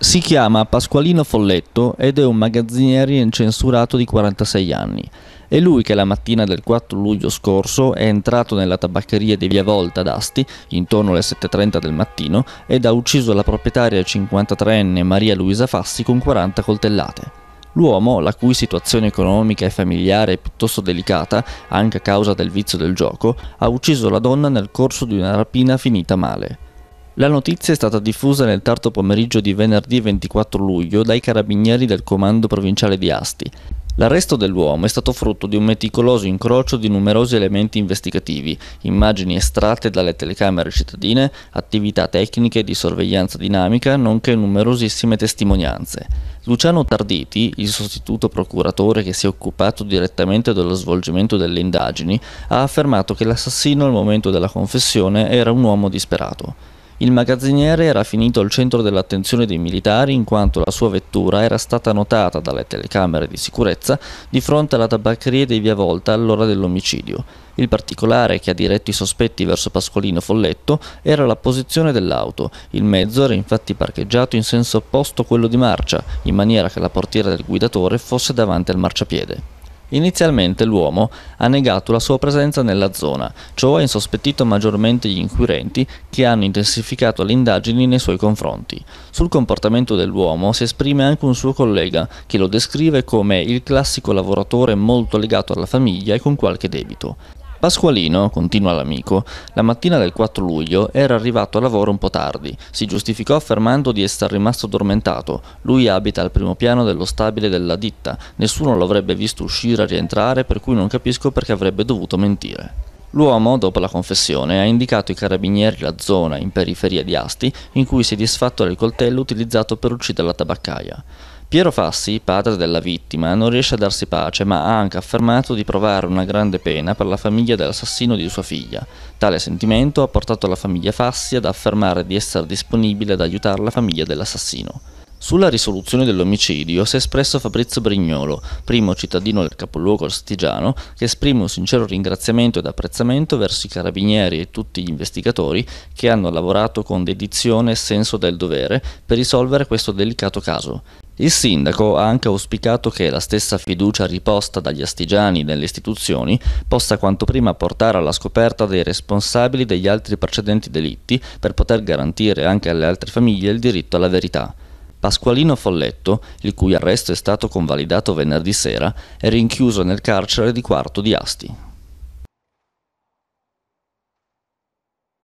Si chiama Pasqualino Folletto ed è un magazziniere incensurato di 46 anni. È lui che la mattina del 4 luglio scorso è entrato nella tabaccheria di Via Volta ad Asti, intorno alle 7.30 del mattino, ed ha ucciso la proprietaria 53enne Maria Luisa Fassi con 40 coltellate. L'uomo, la cui situazione economica e familiare è piuttosto delicata, anche a causa del vizio del gioco, ha ucciso la donna nel corso di una rapina finita male. La notizia è stata diffusa nel tardo pomeriggio di venerdì 24 luglio dai carabinieri del comando provinciale di Asti. L'arresto dell'uomo è stato frutto di un meticoloso incrocio di numerosi elementi investigativi, immagini estratte dalle telecamere cittadine, attività tecniche di sorveglianza dinamica, nonché numerosissime testimonianze. Luciano Tarditi, il sostituto procuratore che si è occupato direttamente dello svolgimento delle indagini, ha affermato che l'assassino al momento della confessione era un uomo disperato. Il magazziniere era finito al centro dell'attenzione dei militari in quanto la sua vettura era stata notata dalle telecamere di sicurezza di fronte alla tabaccheria di Via Volta all'ora dell'omicidio. Il particolare che ha diretto i sospetti verso Pascolino Folletto era la posizione dell'auto. Il mezzo era infatti parcheggiato in senso opposto a quello di marcia, in maniera che la portiera del guidatore fosse davanti al marciapiede. Inizialmente l'uomo ha negato la sua presenza nella zona, ciò ha insospettito maggiormente gli inquirenti che hanno intensificato le indagini nei suoi confronti. Sul comportamento dell'uomo si esprime anche un suo collega che lo descrive come il classico lavoratore molto legato alla famiglia e con qualche debito. Pasqualino, continua l'amico, la mattina del 4 luglio era arrivato a lavoro un po' tardi. Si giustificò affermando di essere rimasto addormentato. Lui abita al primo piano dello stabile della ditta. Nessuno lo avrebbe visto uscire e rientrare, per cui non capisco perché avrebbe dovuto mentire. L'uomo, dopo la confessione, ha indicato ai carabinieri la zona, in periferia di Asti, in cui si è disfatto del coltello utilizzato per uccidere la tabaccaia. Piero Fassi, padre della vittima, non riesce a darsi pace, ma ha anche affermato di provare una grande pena per la famiglia dell'assassino di sua figlia. Tale sentimento ha portato la famiglia Fassi ad affermare di essere disponibile ad aiutare la famiglia dell'assassino. Sulla risoluzione dell'omicidio si è espresso Fabrizio Brignolo, primo cittadino del capoluogo artigiano, che esprime un sincero ringraziamento ed apprezzamento verso i carabinieri e tutti gli investigatori che hanno lavorato con dedizione e senso del dovere per risolvere questo delicato caso. Il sindaco ha anche auspicato che la stessa fiducia riposta dagli astigiani nelle istituzioni possa quanto prima portare alla scoperta dei responsabili degli altri precedenti delitti per poter garantire anche alle altre famiglie il diritto alla verità. Pasqualino Folletto, il cui arresto è stato convalidato venerdì sera, è rinchiuso nel carcere di Quarto di Asti.